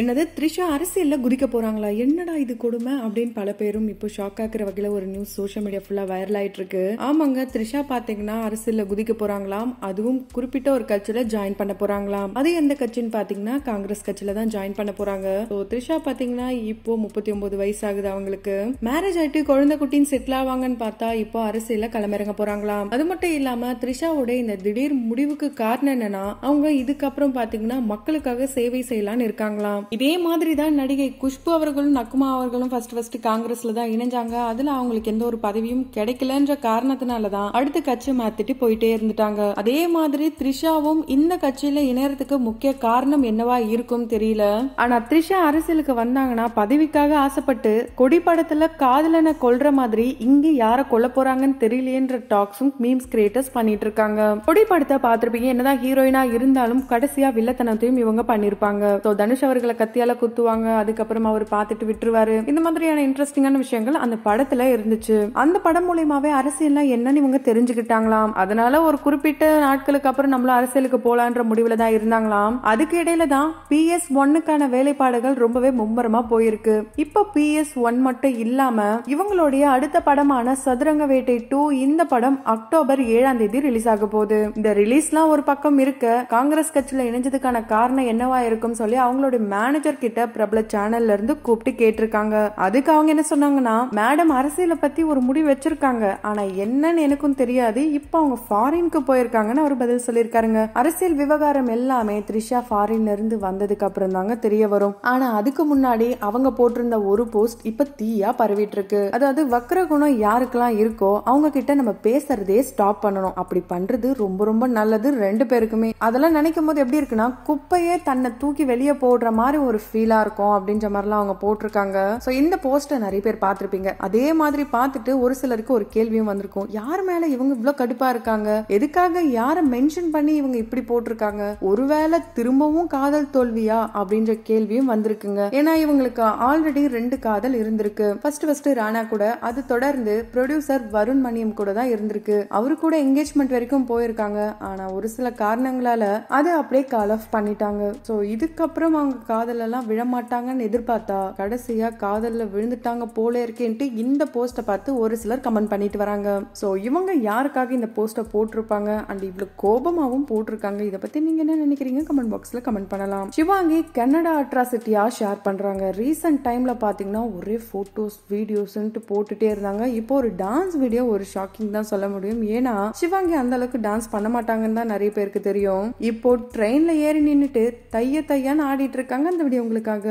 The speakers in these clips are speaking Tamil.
என்னது த்ரிஷா அரசியலில் குதிக்க போகிறாங்களா என்னடா இது கொடுமை அப்படின்னு பல பேரும் இப்போ ஷாக் ஆக்குற வகையில் ஒரு நியூஸ் சோஷியல் மீடியா ஃபுல்லாக வைரல் ஆகிட்டு இருக்கு ஆமாங்க த்ரிஷா பார்த்தீங்கன்னா அரசியலில் குதிக்க போகிறாங்களாம் அதுவும் குறிப்பிட்ட ஒரு கட்சியில் ஜாயின் பண்ண போகிறாங்களாம் அது எந்த கட்சின்னு பார்த்தீங்கன்னா காங்கிரஸ் கட்சியில் தான் ஜாயின் பண்ண போகிறாங்க ஸோ த்ரிஷா பார்த்தீங்கன்னா இப்போ முப்பத்தி ஒன்பது வயசு ஆகுது அவங்களுக்கு மேரேஜ் ஆகிட்டு குழந்தை குட்டின்னு செட்டில் ஆவாங்கன்னு பார்த்தா இப்போ அரசியலில் களமிறங்க போகிறாங்களாம் அது மட்டும் இல்லாமல் த்ரிஷாவோட இந்த திடீர் முடிவுக்கு காரணம் என்னன்னா அவங்க இதுக்கப்புறம் பார்த்தீங்கன்னா மக்களுக்காக சேவை செய்யலான்னு இருக்காங்களாம் இதே மாதிரி தான் நடிகை குஷ்பு அவர்களும் நக்குமா அவர்களும் ஃபர்ஸ்ட் ஃபர்ஸ்ட் காங்கிரஸ்ல தான் இணைஞ்சாங்க அதுல அவங்களுக்கு எந்த ஒரு பதவியும் கிடைக்கலன்ற காரணத்தினால தான் அடுத்த கட்சி மாத்திட்டு போயிட்டே இருந்துட்டாங்க அதே மாதிரி த்ரிஷாவும் இந்த கட்சியில இணையறதுக்கு முக்கிய காரணம் என்னவா இருக்கும் தெரியல ஆனா த்ரிஷா அரசியலுக்கு வந்தாங்கன்னா பதவிக்காக ஆசைப்பட்டு கொடி படத்துல காதலனை கொல்ற மாதிரி இங்க யார கொல்ல போறாங்கன்னு தெரியலேன்ற டாக்ஸும் மீம்ஸ் கிரியேட்டர்ஸ் பண்ணிட்டு இருக்காங்க கொடி படத்தை பாத்திருப்பீங்க என்னதான் ஹீரோயினா இருந்தாலும் கடைசியா வில்லத்தனத்தையும் இவங்க பண்ணிருப்பாங்க தனுஷ் அவர்களை கத்தியால குத்துவாங்க அதுக்கப்புறமா அவர் பார்த்துட்டு விட்டுருவாரு இந்த மாதிரியான இன்ட்ரெஸ்டிங்கான விஷயங்கள் அந்த படத்துல இருந்துச்சு அந்த படம் மூலியமாவே எல்லாம் என்னன்னு இவங்க தெரிஞ்சுக்கிட்டாங்களாம் அதனால ஒரு குறிப்பிட்ட நாட்களுக்கு அப்புறம் நம்மளும் அரசியலுக்கு போலான்ற முடிவுல தான் இருந்தாங்களாம் அதுக்கு இடையில தான் பி எஸ் ஒன்னுக்கான வேலைப்பாடுகள் ரொம்பவே மும்முரமா போயிருக்கு இப்ப பி எஸ் ஒன் மட்டும் இல்லாம இவங்களுடைய அடுத்த படமான சதுரங்க வேட்டை டூ இந்த படம் அக்டோபர் ஏழாம் தேதி ரிலீஸ் ஆக போகுது இந்த ரிலீஸ்லாம் ஒரு பக்கம் இருக்க காங்கிரஸ் கட்சியில இணைஞ்சதுக்கான காரணம் என்னவா இருக்கும் சொல்லி அவங்களுடைய மேனேஜர் கிட்ட பிரபல சேனல்ல இருந்து கூப்பிட்டு கேட்டிருக்காங்க அதுக்கு அவங்க என்ன சொன்னாங்கன்னா மேடம் அரசியலை பத்தி ஒரு முடிவு வச்சிருக்காங்க ஆனா என்னன்னு எனக்கும் தெரியாது இப்போ அவங்க ஃபாரின்க்கு போயிருக்காங்கன்னு அவர் பதில் சொல்லியிருக்காருங்க அரசியல் விவகாரம் எல்லாமே த்ரிஷா ஃபாரின்ல இருந்து வந்ததுக்கு அப்புறம் தாங்க தெரிய வரும் ஆனா அதுக்கு முன்னாடி அவங்க போட்டிருந்த ஒரு போஸ்ட் இப்ப தீயா பரவிட்டு இருக்கு அதாவது வக்கர குணம் யாருக்கெல்லாம் இருக்கோ அவங்க கிட்ட நம்ம பேசுறதே ஸ்டாப் பண்ணணும் அப்படி பண்றது ரொம்ப ரொம்ப நல்லது ரெண்டு பேருக்குமே அதெல்லாம் நினைக்கும் போது எப்படி இருக்குன்னா குப்பையே தன்னை தூக்கி வெளியே போடுற மாதிரி மாதிரி ஒரு ஃபீலாக இருக்கும் அப்படின்ற மாதிரிலாம் அவங்க போட்டிருக்காங்க ஸோ இந்த போஸ்ட்டை நிறைய பேர் பார்த்துருப்பீங்க அதே மாதிரி பார்த்துட்டு ஒரு சிலருக்கு ஒரு கேள்வியும் வந்திருக்கும் யார் மேல இவங்க இவ்வளோ கடுப்பாக இருக்காங்க எதுக்காக யாரை மென்ஷன் பண்ணி இவங்க இப்படி போட்டிருக்காங்க ஒருவேளை திரும்பவும் காதல் தோல்வியா அப்படின்ற கேள்வியும் வந்திருக்குங்க ஏன்னா இவங்களுக்கு ஆல்ரெடி ரெண்டு காதல் இருந்திருக்கு ஃபர்ஸ்ட் ஃபர்ஸ்ட் ராணா கூட அது தொடர்ந்து ப்ரொடியூசர் வருண் மணியம் கூட தான் இருந்திருக்கு அவரு கூட எங்கேஜ்மெண்ட் வரைக்கும் போயிருக்காங்க ஆனா ஒரு சில காரணங்களால அதை அப்படியே கால் ஆஃப் பண்ணிட்டாங்க ஸோ இதுக்கப்புறம் அவங்க காதலெல்லாம் விழமாட்டாங்கன்னு எதிர்பார்த்தா கடைசியா காதல்ல விழுந்துட்டாங்க போல இருக்கேன்ட்டு இந்த போஸ்ட்டை பார்த்து ஒரு சிலர் கமெண்ட் பண்ணிட்டு வராங்க ஸோ இவங்க யாருக்காக இந்த போஸ்ட்டை போட்டிருப்பாங்க அண்ட் இவ்வளோ கோபமாகவும் போட்டிருக்காங்க இதை பத்தி நீங்க என்ன நினைக்கிறீங்க கமெண்ட் பாக்ஸ்ல கமெண்ட் பண்ணலாம் சிவாங்கி கன்னடா அட்ராசிட்டியா ஷேர் பண்றாங்க ரீசெண்ட் டைம்ல பாத்தீங்கன்னா ஒரே போட்டோஸ் வீடியோஸ்ன்ட்டு போட்டுட்டே இருந்தாங்க இப்போ ஒரு டான்ஸ் வீடியோ ஒரு ஷாக்கிங் தான் சொல்ல முடியும் ஏன்னா சிவாங்கி அந்த அளவுக்கு டான்ஸ் பண்ண மாட்டாங்கன்னு தான் நிறைய பேருக்கு தெரியும் இப்போ ட்ரெயின்ல ஏறி நின்றுட்டு தைய தையான்னு ஆடிட்டு இருக்காங்க தொடர்ந்து விடிய உங்களுக்காக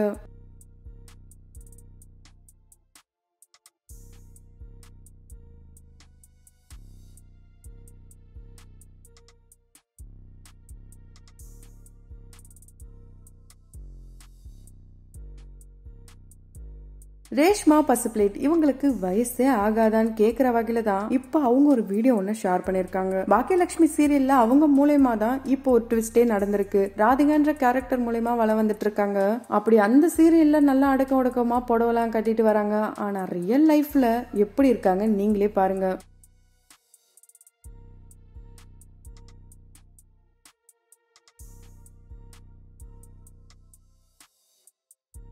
ரேஷ்மா பசுபிளேட் இவங்களுக்கு வயசே ஆகாதான்னு கேக்குற வகையில தான் இப்ப அவங்க ஒரு வீடியோ ஒண்ணு ஷேர் பண்ணிருக்காங்க பாக்கியலட்சுமி சீரியல்ல அவங்க மூலயமா தான் இப்போ ஒரு ட்விஸ்டே நடந்திருக்கு ராதிகான்ற கேரக்டர் மூலயமா வள வந்துட்டு இருக்காங்க அப்படி அந்த சீரியல்ல நல்லா அடக்க ஒடுக்கமா புடவெல்லாம் கட்டிட்டு வராங்க ஆனா ரியல் லைஃப்ல எப்படி இருக்காங்க நீங்களே பாருங்க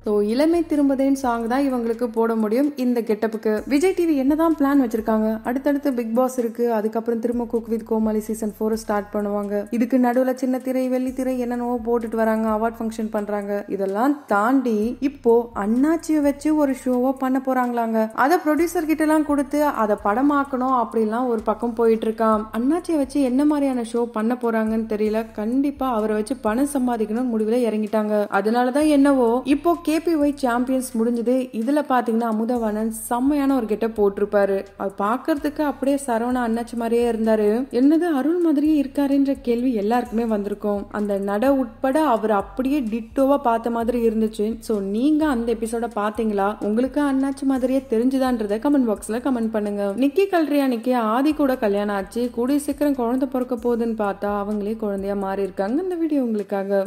ஸோ இளமை திரும்பதேன் சாங் தான் இவங்களுக்கு போட முடியும் இந்த கெட்டப்புக்கு விஜய் டிவி என்னதான் பிளான் வச்சிருக்காங்க அடுத்தடுத்து பிக் பாஸ் இருக்கு அதுக்கப்புறம் திரும்ப cook with Komali season four start பண்ணுவாங்க இதுக்கு நடுவில் சின்ன திரை வெள்ளித்திரை என்னென்னவோ போட்டுட்டு வராங்க அவார்ட் ஃபங்க்ஷன் பண்றாங்க இதெல்லாம் தாண்டி இப்போ அண்ணாச்சியை வச்சு ஒரு ஷோவோ பண்ண போறாங்களாங்க அதை ப்ரொடியூசர் கிட்ட எல்லாம் கொடுத்து அதை படமாக்கணும் அப்படிலாம் ஒரு பக்கம் போயிட்டு இருக்கான் அண்ணாச்சியை வச்சு என்ன மாதிரியான ஷோ பண்ண போறாங்கன்னு தெரியல கண்டிப்பா அவரை வச்சு பணம் சம்பாதிக்கணும்னு முடிவில் இறங்கிட்டாங்க அதனாலதான் என்னவோ இப்போ கே கேபிஒய் சாம்பியன்ஸ் முடிஞ்சது இதில் பார்த்தீங்கன்னா அமுதவாணன் செம்மையான ஒரு கெட்ட போட்டிருப்பாரு அவர் பார்க்கறதுக்கு அப்படியே சரவணா அண்ணாச்சி மாதிரியே இருந்தாரு என்னது அருண் மாதிரியே இருக்காருன்ற கேள்வி எல்லாருக்குமே வந்திருக்கும் அந்த நட உட்பட அவர் அப்படியே டிட்டோவா பார்த்த மாதிரி இருந்துச்சு ஸோ நீங்க அந்த எபிசோட பார்த்தீங்களா உங்களுக்கு அண்ணாச்சி மாதிரியே தெரிஞ்சுதான்றத கமெண்ட் பாக்ஸ்ல கமெண்ட் பண்ணுங்க நிக்கி நிக்கி ஆதி கூட கல்யாணம் ஆச்சு கூடிய சீக்கிரம் குழந்தை பிறக்க போகுதுன்னு பார்த்தா அவங்களே குழந்தையா மாறி இருக்காங்க இந்த வீடியோ உங்களுக்காக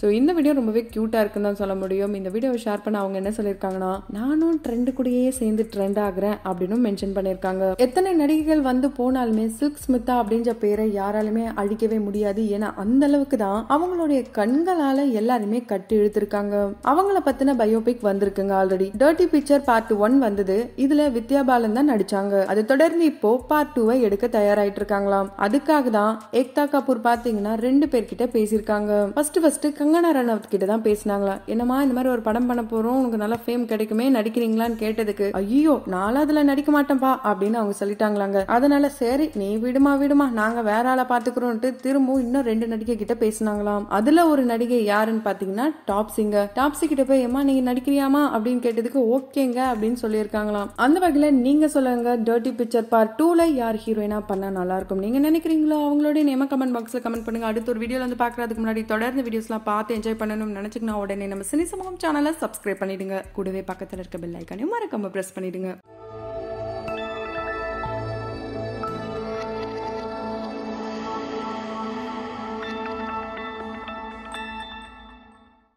ஸோ இந்த வீடியோ ரொம்பவே க்யூட்டாக இருக்குன்னு தான் சொல்ல முடியும் இந்த வீடியோவை ஷேர் பண்ண அவங்க என்ன சொல்லியிருக்காங்கன்னா நானும் ட்ரெண்டு கூடயே சேர்ந்து ட்ரெண்ட் ஆகிறேன் அப்படின்னு மென்ஷன் பண்ணியிருக்காங்க எத்தனை நடிகைகள் வந்து போனாலுமே சில்க் ஸ்மித்தா அப்படின்ற பேரை யாராலுமே அழிக்கவே முடியாது ஏன்னா அந்த அளவுக்கு தான் அவங்களுடைய கண்களால எல்லாருமே கட்டி இழுத்துருக்காங்க அவங்கள பத்தின பயோபிக் வந்திருக்குங்க already dirty picture part one வந்தது இதுல வித்யா பாலன் தான் நடிச்சாங்க அதை தொடர்ந்து இப்போ பார்ட் டூவை எடுக்க தயாராயிட்டு இருக்காங்களாம் அதுக்காக தான் ஏக்தா கபூர் பாத்தீங்கன்னா ரெண்டு பேர்கிட்ட பேசியிருக்காங்க ஃபர்ஸ்ட் ஃபர்ஸ்ட் கங்கனா ரனவத் கிட்ட தான் பேசினாங்களா என்னம்மா இந்த மாதிரி ஒரு படம் பண்ண போறோம் உனக்கு நல்லா ஃபேம் கிடைக்குமே நடிக்கிறீங்களான்னு கேட்டதுக்கு ஐயோ நானும் அதுல நடிக்க மாட்டேன்பா அப்படின்னு அவங்க சொல்லிட்டாங்களாங்க அதனால சரி நீ விடுமா விடுமா நாங்க வேற ஆளை பாத்துக்கிறோம்ட்டு திரும்பவும் இன்னும் ரெண்டு நடிகை கிட்ட பேசினாங்களாம் அதுல ஒரு நடிகை யாருன்னு பாத்தீங்கன்னா டாப் டாப்ஸி கிட்ட போய் ஏமா நீங்க நடிக்கிறியாமா அப்படின்னு கேட்டதுக்கு ஓகேங்க அப்படின்னு சொல்லியிருக்காங்களாம் அந்த வகையில நீங்க சொல்லுங்க டர்ட்டி பிக்சர் பார்ட் டூல யார் ஹீரோயினா பண்ணா நல்லா இருக்கும் நீங்க நினைக்கிறீங்களோ அவங்களோட நேம கமெண்ட் பாக்ஸ்ல கமெண்ட் பண்ணுங்க அடுத்த ஒரு வீடியோல வந்து பாக்குறதுக்கு முன்னாடி தொடர்ந்து வீடியோஸ்லாம் பா பார்த்து என்ஜாய் பண்ணணும்னு நினச்சிங்கன்னா உடனே நம்ம சமூகம் சேனலை சப்ஸ்கிரைப் பண்ணிவிடுங்க கூடவே பக்கத்தில் இருக்க பெல் ஐக்கானையும் மறக்காமல் ப்ரெஸ் பண்ணிவிடுங்க